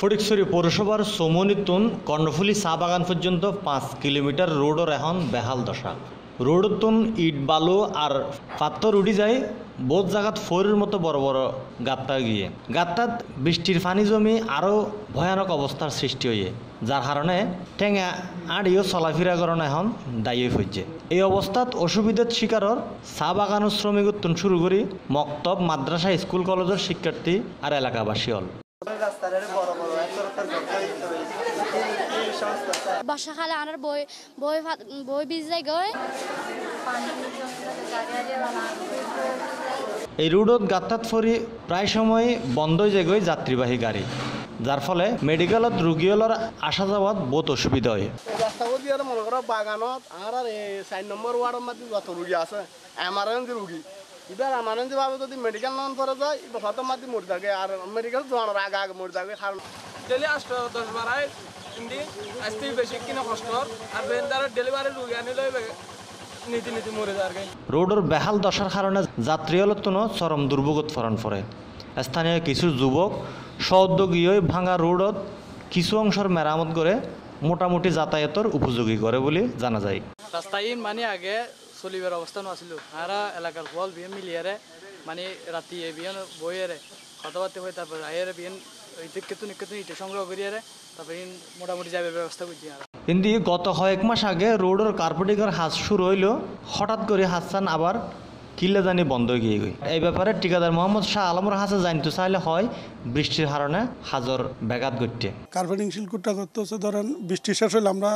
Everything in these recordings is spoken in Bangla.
ফটিকছড়ি পৌরসভার সোমনিতুন কর্ণফুলি চা বাগান পর্যন্ত পাঁচ কিলোমিটার রোডর এখন বেহাল দশা রোডতুন ইট বালু আর পাত্তর উড়ি যায় বহুত জায়গাত ফরির মতো বড় বড় গাত্তা গিয়ে গাত্তাত বৃষ্টির পানি জমি আরও ভয়ানক অবস্থার সৃষ্টি হয়ে যার কারণে ঠেঙা আড়িও চলাফেরা করণ এখন দায়ী হয়েছে এই অবস্থাত অসুবিধার শিকারর চা বাগান শ্রমিক উত্তন শুরু করি মক্তব মাদ্রাসা স্কুল কলেজের শিক্ষার্থী আর এলাকাবাসী হল বর্ষাকালে আনার বই বই বই ভিজাই গয় এই রুডত গাত্তাত ফরি প্রায় সময় বন্ধ বন্ধই গই যাত্রীবাহী গাড়ি যার ফলে মেডিকেলত রুগীলর আসা যাওয়াত বহুত অসুবিধা হয় রাস্তা মনে করো বাগানত আর এই চার নম্বর ওয়ার্ডের মধ্যে যত রুগী আছে যে রুগী এবার আমানন্দভাবে যদি মেডিকেল নন করে যায় এবার হয়তো মাতি মরে থাকে আর মেডিকেল জোয়ানোর আগে আগে মরে থাকে কারণ ডেলি আসতো দশ বারায় হিন্দি আসতে বেশি কিনা কষ্ট আর বেহেন্দার ডেলিভারি রুগী আনিলে নীতি নীতি মরে যায় রোডের বেহাল দশার কারণে যাত্রী হলতনও চরম দুর্ভোগত ফরান পড়ে স্থানীয় কিছু যুবক সদ্যোগীয় ভাঙা রোডত কিছু অংশের মেরামত করে মোটামুটি যাতায়াতের উপযোগী করে বলে জানা যায় রাস্তায় মানে আগে চলিবার অবস্থা নাছিল হারা এলাকার হল বিয়ে মিলিয়ারে মানে রাতি বিয়ে বইয়ারে কথাবার্তা হয়ে তারপর আয়ের বিয়ে কেতু কেতু ইটে সংগ্রহ করিয়ারে তারপর মোটামুটি যাবার ব্যবস্থা করছি কিন্তু গত কয়েক মাস আগে রোডের কার্পেটিংয়ের হাত শুরু হইল হঠাৎ করে হাসান আবার কিল্লা জানি বন্ধ হয়ে গিয়ে এই ব্যাপারে ঠিকাদার মোহাম্মদ শাহ আলমর হাসে জানিত চাইলে হয় বৃষ্টির কারণে হাজর ব্যাঘাত ঘটতে কার্পেটিং শিল্পটা করতে হচ্ছে ধরেন বৃষ্টি শেষ হলে আমরা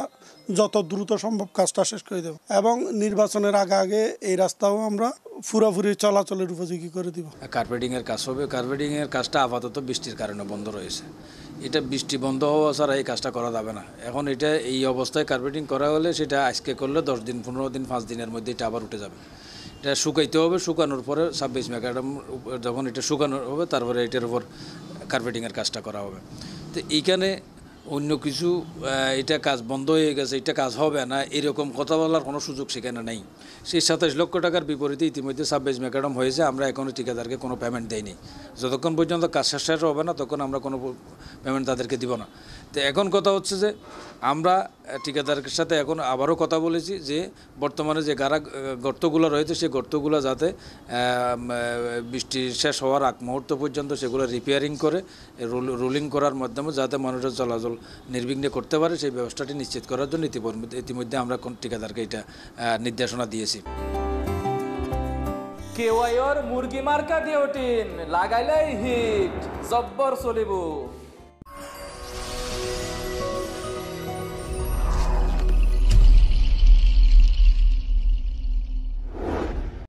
যত দ্রুত সম্ভব কাজটা শেষ করে দেব এবং নির্বাচনের আগে আগে এই রাস্তাও আমরা ফুরাফুরি চলাচলের উপযোগী করে দিব কার্পেটিং এর কাজ হবে কার্পেটিং এর কাজটা আপাতত বৃষ্টির কারণে বন্ধ রয়েছে এটা বৃষ্টি বন্ধ হওয়া ছাড়া এই কাজটা করা যাবে না এখন এটা এই অবস্থায় কার্পেটিং করা হলে সেটা আজকে করলে দশ দিন পনেরো দিন পাঁচ দিনের মধ্যে এটা আবার উঠে যাবে এটা শুকাইতে হবে শুকানোর পরে ছাব্বিশ ম্যাকাডাম যখন এটা শুকানো হবে তারপরে এটার উপর কার্পেটিংয়ের কাজটা করা হবে তো এইখানে অন্য কিছু এটা কাজ বন্ধ হয়ে গেছে এটা কাজ হবে না এরকম কথা বলার কোনো সুযোগ সেখানে নেই সেই সাতাশ লক্ষ টাকার বিপরীতে ইতিমধ্যে সাব্বিশ মেকাডম হয়েছে আমরা এখনও ঠিকাদারকে কোনো পেমেন্ট দেয়নি যতক্ষণ পর্যন্ত কাজ শেষ হবে না তখন আমরা কোনো পেমেন্ট তাদেরকে দিব না তো এখন কথা হচ্ছে যে আমরা ঠিকাদারের সাথে এখন আবারও কথা বলেছি যে বর্তমানে যে গারা গর্তগুলো রয়েছে সেই গর্তগুলো যাতে বৃষ্টি শেষ হওয়ার আগ মুহূর্ত পর্যন্ত সেগুলো রিপেয়ারিং করে রোলিং করার মাধ্যমে যাতে মানুষের চলাচল নির্বিঘ্নে করতে পারে সেই ব্যবস্থাটি নিশ্চিত করার জন্য ইতিমধ্যে আমরা কোন ঠিকাদারকে এটা নির্দেশনা দিয়েছি কেওয়াইর মুরগি মার্কা দিওটিন লাগাইলাই হিট জব্বর চলিব